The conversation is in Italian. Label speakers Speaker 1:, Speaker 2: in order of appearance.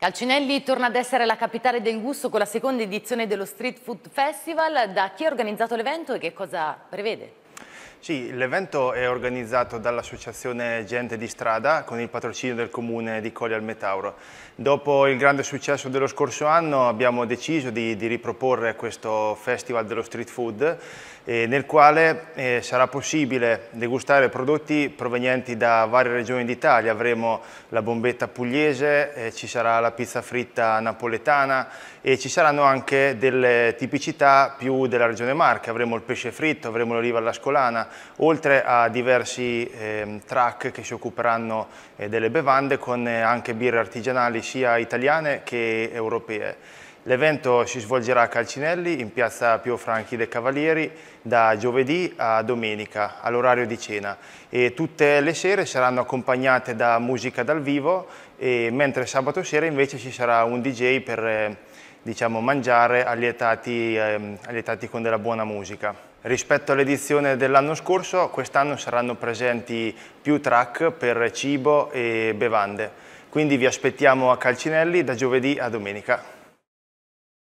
Speaker 1: Calcinelli torna ad essere la capitale del gusto con la seconda edizione dello Street Food Festival. Da chi ha organizzato l'evento e che cosa prevede?
Speaker 2: Sì, l'evento è organizzato dall'associazione Gente di Strada con il patrocinio del comune di Colli al Metauro. Dopo il grande successo dello scorso anno abbiamo deciso di, di riproporre questo festival dello street food eh, nel quale eh, sarà possibile degustare prodotti provenienti da varie regioni d'Italia. Avremo la bombetta pugliese, eh, ci sarà la pizza fritta napoletana e ci saranno anche delle tipicità più della regione Marche. Avremo il pesce fritto, avremo l'oliva all'ascolana, settimana, oltre a diversi eh, track che si occuperanno eh, delle bevande con eh, anche birre artigianali sia italiane che europee. L'evento si svolgerà a Calcinelli in piazza Pio Franchi dei Cavalieri da giovedì a domenica all'orario di cena e tutte le sere saranno accompagnate da musica dal vivo mentre sabato sera invece ci sarà un DJ per eh, diciamo, mangiare allietati, ehm, allietati con della buona musica. Rispetto all'edizione dell'anno scorso, quest'anno saranno presenti più track per cibo e bevande, quindi vi aspettiamo a Calcinelli da giovedì a domenica.